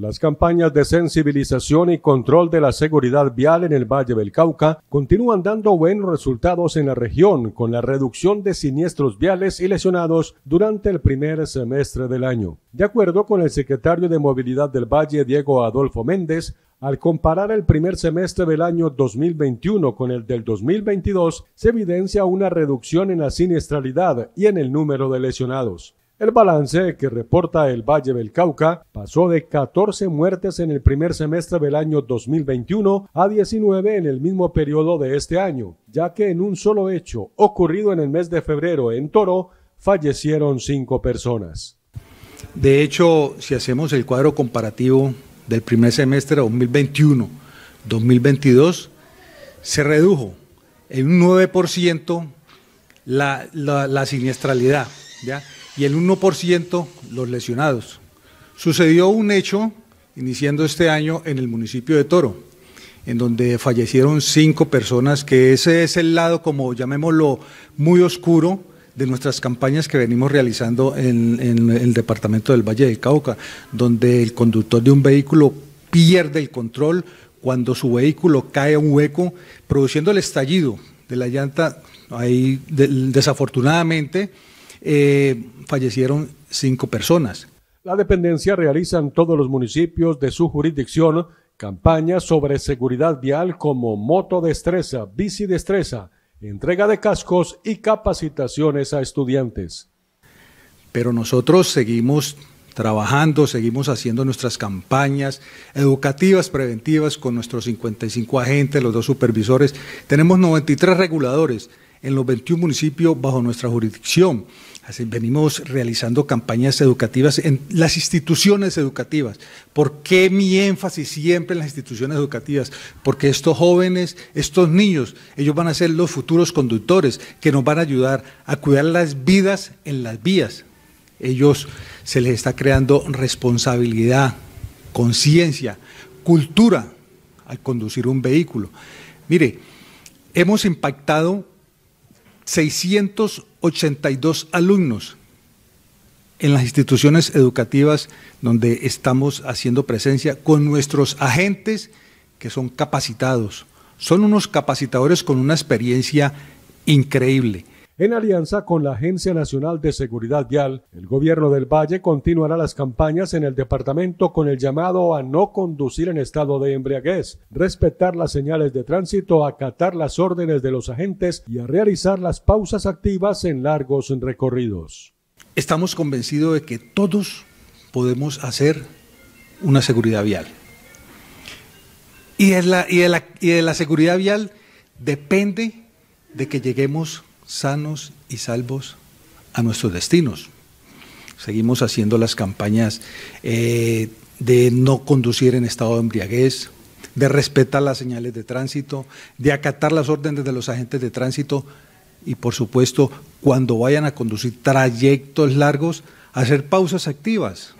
Las campañas de sensibilización y control de la seguridad vial en el Valle del Cauca continúan dando buenos resultados en la región con la reducción de siniestros viales y lesionados durante el primer semestre del año. De acuerdo con el secretario de Movilidad del Valle, Diego Adolfo Méndez, al comparar el primer semestre del año 2021 con el del 2022, se evidencia una reducción en la siniestralidad y en el número de lesionados. El balance que reporta el Valle del Cauca pasó de 14 muertes en el primer semestre del año 2021 a 19 en el mismo periodo de este año, ya que en un solo hecho ocurrido en el mes de febrero en Toro fallecieron 5 personas. De hecho, si hacemos el cuadro comparativo del primer semestre 2021-2022, se redujo en un 9% la, la siniestralidad y el 1% los lesionados. Sucedió un hecho iniciando este año en el municipio de Toro, en donde fallecieron cinco personas, que ese es el lado, como llamémoslo, muy oscuro de nuestras campañas que venimos realizando en, el departamento del Valle del Cauca, donde el conductor de un vehículo pierde el control cuando su vehículo cae a un hueco, produciendo el estallido de la llanta, ahí desafortunadamente eh, fallecieron cinco personas. La dependencia realiza en todos los municipios de su jurisdicción campañas sobre seguridad vial como moto destreza, bici destreza, entrega de cascos y capacitaciones a estudiantes. Pero nosotros seguimos trabajando, seguimos haciendo nuestras campañas educativas preventivas con nuestros 55 agentes, los dos supervisores. Tenemos 93 reguladores en los 21 municipios bajo nuestra jurisdicción. Así, venimos realizando campañas educativas en las instituciones educativas. ¿Por qué mi énfasis siempre en las instituciones educativas? Porque estos jóvenes, estos niños, ellos van a ser los futuros conductores que nos van a ayudar a cuidar las vidas en las vías. Ellos se les está creando responsabilidad, conciencia, cultura al conducir un vehículo. Mire, hemos impactado 682 alumnos en las instituciones educativas donde estamos haciendo presencia con nuestros agentes que son capacitados. Son unos capacitadores con una experiencia increíble. En alianza con la Agencia Nacional de Seguridad Vial, el gobierno del Valle continuará las campañas en el departamento con el llamado a no conducir en estado de embriaguez, respetar las señales de tránsito, acatar las órdenes de los agentes y a realizar las pausas activas en largos recorridos. Estamos convencidos de que todos podemos hacer una seguridad vial. Y de la, y de la, la seguridad vial depende de que lleguemos sanos y salvos a nuestros destinos. Seguimos haciendo las campañas eh, de no conducir en estado de embriaguez, de respetar las señales de tránsito, de acatar las órdenes de los agentes de tránsito y por supuesto cuando vayan a conducir trayectos largos, hacer pausas activas.